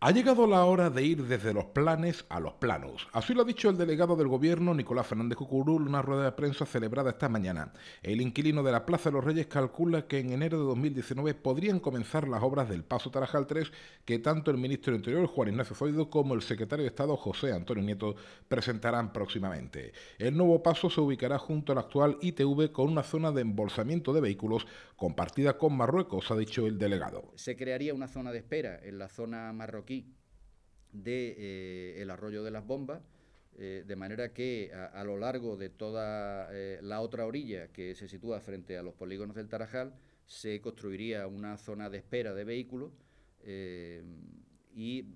Ha llegado la hora de ir desde los planes a los planos. Así lo ha dicho el delegado del gobierno Nicolás Fernández Cucurú en una rueda de prensa celebrada esta mañana. El inquilino de la Plaza de los Reyes calcula que en enero de 2019 podrían comenzar las obras del Paso Tarajal 3 que tanto el ministro del Interior Juan Ignacio Zoido como el secretario de Estado José Antonio Nieto presentarán próximamente. El nuevo paso se ubicará junto al actual ITV con una zona de embolsamiento de vehículos compartida con Marruecos, ha dicho el delegado. Se crearía una zona de espera en la zona marroquí aquí de, eh, arroyo de las bombas, eh, de manera que a, lo largo de toda eh, la otra orilla que se sitúa frente a los polígonos del Tarajal, se construiría una zona de espera de vehículos eh, y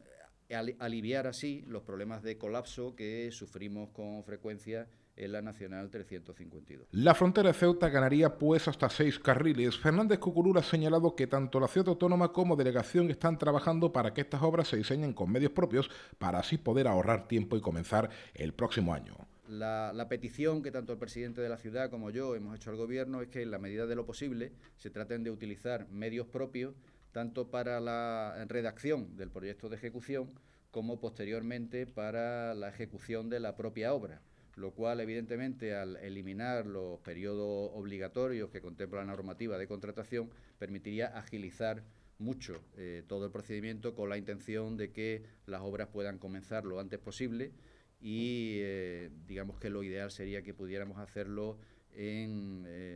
aliviar así los problemas de colapso que sufrimos con frecuencia en la Nacional 352. La frontera de Ceuta ganaría pues hasta seis carriles. Fernández Cucurula ha señalado que tanto la ciudad autónoma como delegación están trabajando para que estas obras se diseñen con medios propios para así poder ahorrar tiempo y comenzar el próximo año. La, la, petición que tanto el presidente de la ciudad como yo hemos hecho al gobierno es que en la medida de lo posible se traten de utilizar medios propios tanto para la redacción del proyecto de ejecución como posteriormente para la ejecución de la propia obra, lo cual evidentemente al eliminar los periodos obligatorios que contempla la normativa de contratación permitiría agilizar mucho eh, todo el procedimiento con la intención de que las obras puedan comenzar lo antes posible y eh, digamos que lo ideal sería que pudiéramos hacerlo en eh,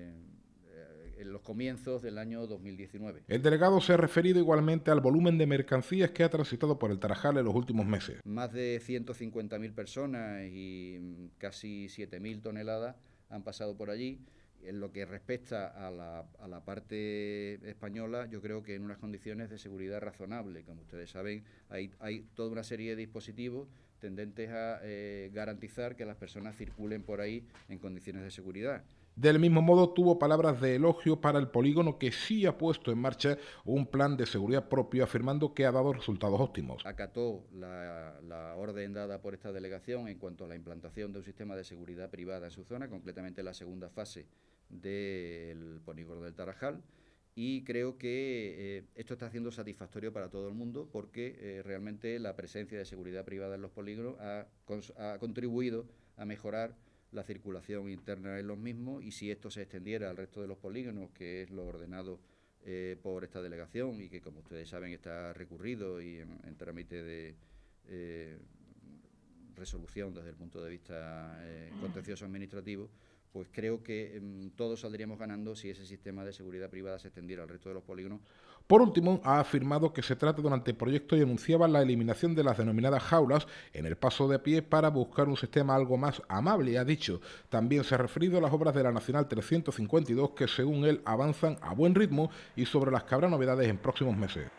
los comienzos del año 2019. El delegado se ha referido igualmente al volumen de mercancías que ha transitado por el Tarajal en los últimos meses. Más de 150.000 personas y mm, casi 7.000 toneladas han pasado por allí. En lo que respecta a la, parte española, yo creo que en unas condiciones de seguridad razonable. Como ustedes saben, hay, toda una serie de dispositivos tendentes a eh, garantizar que las personas circulen por ahí en condiciones de seguridad. Del mismo modo, tuvo palabras de elogio para el polígono que sí ha puesto en marcha un plan de seguridad propio, afirmando que ha dado resultados óptimos. Acató la, orden dada por esta delegación en cuanto a la implantación de un sistema de seguridad privada en su zona, concretamente la segunda fase del polígono del Tarajal y creo que eh, esto está siendo satisfactorio para todo el mundo porque eh, realmente la presencia de seguridad privada en los polígonos ha contribuido a mejorar la circulación interna es lo mismo y si esto se extendiera al resto de los polígonos, que es lo ordenado eh, por esta delegación y que, como ustedes saben, está recurrido y en, trámite de eh, resolución desde el punto de vista eh, contencioso administrativo, pues creo que em, todos saldríamos ganando si ese sistema de seguridad privada se extendiera al resto de los polígonos. Por último, ha afirmado que se trata de un anteproyecto y anunciaba la eliminación de las denominadas jaulas en el paso de pie para buscar un sistema algo más amable, ha dicho. También se ha referido a las obras de la Nacional 352 que, según él, avanzan a buen ritmo y sobre las que habrá novedades en próximos meses.